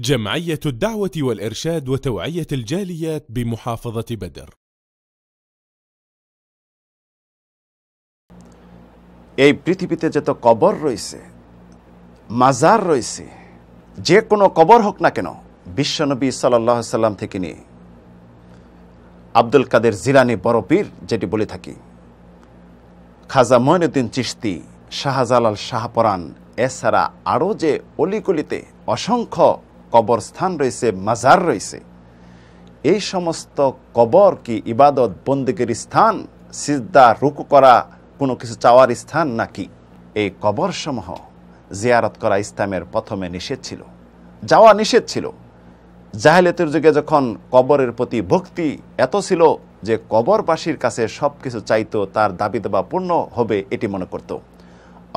جمعية الدعوة والإرشاد وتوعية الجاليات بمحافظة بدر এই পৃথিবীতে যত কবর রয়েছে মাজার রয়েছে যে কোনো কবর হোক না কেন বিশ্বনবী সাল্লাহ সাল্লাম থেকে নিয়ে আব্দুল কাদের জিলানি বরপীর যেটি বলে থাকি খাজা মইনুদ্দিন চিস্তি শাহজালাল শাহপরাণ এছাড়া আরও যে অলিগুলিতে অসংখ্য কবরস্থান রয়েছে মাজার রয়েছে এই সমস্ত কবর কি ইবাদত বন্দুকের স্থান সিদ্ধা রুকু করা কোনো কিছু চাওয়ার স্থান নাকি এই কবরসমূহ জিয়ারত করা ইসলামের প্রথমে নিষেধ ছিল যাওয়া নিষেধ ছিল জাহেলেতের যুগে যখন কবরের প্রতি ভক্তি এত ছিল যে কবরবাসীর কাছে সব কিছু চাইতো তার দাবি দাবা পূর্ণ হবে এটি মনে করত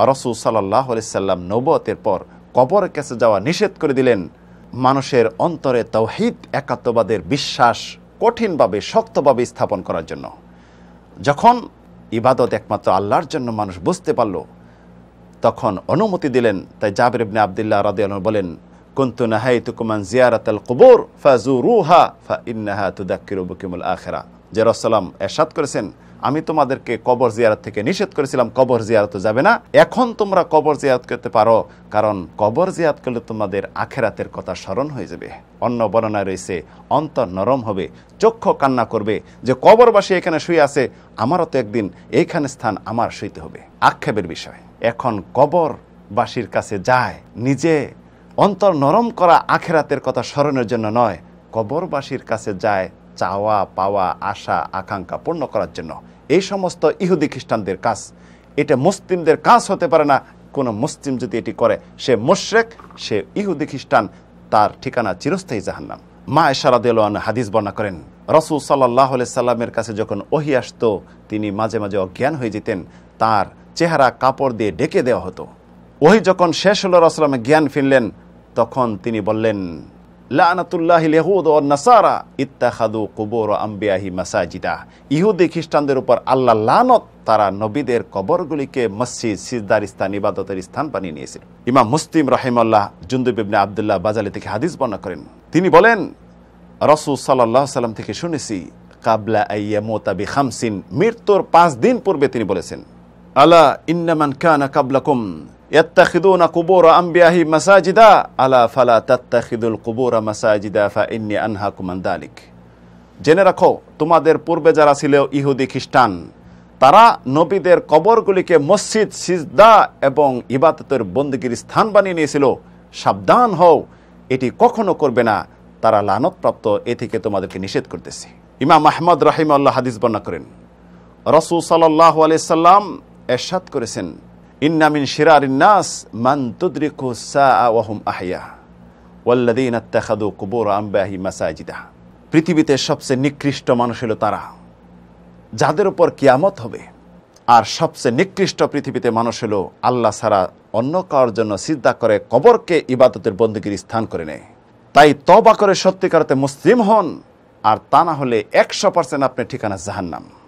রসুল সাল্লাহ সাল্লাম নবতের পর কবরের কাছে যাওয়া নিষেধ করে দিলেন মানুষের অন্তরে তৌহিদ একাত্মবাদের বিশ্বাস কঠিনভাবে শক্তভাবে স্থাপন করার জন্য যখন ইবাদত একমাত্র আল্লাহর জন্য মানুষ বুঝতে পারল তখন অনুমতি দিলেন তাই জাবির ইবনে আবদুল্লাহ রাদিয়াল বলেন কুন্তু নাহাই তুকুমান জিয়ারাত আল কুবুর ফাজুরুহা রুহা ফা ইন্নাহা তুদাক্কির বুকিমুল আখেরা জেরসালাম এরশাদ করেছেন আমি তোমাদেরকে কবর জিয়ারত থেকে নিষেধ করেছিলাম কবর জিয়ারত যাবে না এখন তোমরা কবর জিয়ারত করতে পারো কারণ কবর জিয়ারত করলে তোমাদের আখেরাতের কথা স্মরণ হয়ে যাবে অন্য বর্ণনায় রয়েছে অন্তর নরম হবে চক্ষু কান্না করবে যে কবরবাসী এখানে শুয়ে আছে আমারও তো একদিন এইখানে স্থান আমার শুইতে হবে আক্ষেপের বিষয় এখন কবরবাসীর কাছে যায় নিজে অন্তর নরম করা আখেরাতের কথা স্মরণের জন্য নয় কবরবাসীর কাছে যায় চাওয়া পাওয়া আশা আকাঙ্ক্ষা পূর্ণ করার জন্য এই সমস্ত ইহুদি খ্রিস্টানদের কাজ এটা মুসলিমদের কাজ হতে পারে না কোনো মুসলিম যদি এটি করে সে মোশরেক সে ইহুদি খ্রিস্টান তার ঠিকানা চিরস্থায়ী জাহান্নাম মা এশারাদেলোয়ান হাদিস বর্ণা করেন রসুল সাল্লাহ সাল্লামের কাছে যখন ওহি আসত তিনি মাঝে মাঝে অজ্ঞান হয়ে যেতেন তার চেহারা কাপড় দিয়ে ডেকে দেওয়া হতো ওহি যখন শেষ হল রসলামে জ্ঞান ফিরলেন তখন তিনি বললেন লানাতুল্লাহ লেহুদ ও নাসারা ইত্তাখাদু কুবর আম্বিয়াহি মাসাজিদা ইহুদি খ্রিস্টানদের উপর আল্লাহ লানত তারা নবীদের কবরগুলিকে মসজিদ সিজদার স্থান ইবাদতের স্থান বানিয়ে নিয়েছিল ইমাম মুসলিম রহিমাল্লাহ জুন্দুব ইবনে আবদুল্লাহ বাজালি থেকে হাদিস বর্ণনা করেন তিনি বলেন রসুল সাল্লাহ সাল্লাম থেকে শুনেছি কাবলা আইয়া মোতাবি খামসিন মৃত্যুর পাঁচ দিন পূর্বে তিনি বলেছেন আলা ইন্নামান কানা কাবলাকুম ইয়াত্তাখিদুনা কুবুর আম্বিয়াহি মাসাজিদা আলা ফালা তাত্তাখিদুল কুবুরা মাসাজিদা ফা ইন্নি আনহা কুমান দালিক জেনে রাখো তোমাদের পূর্বে যারা ছিল ইহুদি খ্রিস্টান তারা নবীদের কবরগুলিকে মসজিদ সিজদা এবং ইবাদতের বন্দীগীর স্থান বানিয়ে নিয়েছিল সাবধান হও এটি কখনো করবে না তারা লানতপ্রাপ্ত এ থেকে তোমাদেরকে নিষেধ করতেছে ইমাম আহমদ আল্লাহ হাদিস বর্ণনা করেন রসুল সাল্লাহ আলিয়াল্লাম এরশাদ করেছেন ইন্নামিন নাস মান তুদ্রিকু সাহম আহিয়া ওয়াল্লাদিন কুবুর আম্বাহি মাসাজিদা পৃথিবীতে সবচেয়ে নিকৃষ্ট মানুষ হল তারা যাদের উপর কিয়ামত হবে আর সবচেয়ে নিকৃষ্ট পৃথিবীতে মানুষ হল আল্লাহ ছাড়া অন্য কার জন্য সিদ্ধা করে কবরকে ইবাদতের বন্দীগীর স্থান করে নেয় তাই তবা করে সত্যিকারতে মুসলিম হন আর তা না হলে একশো পার্সেন্ট আপনি ঠিকানা জাহান্নাম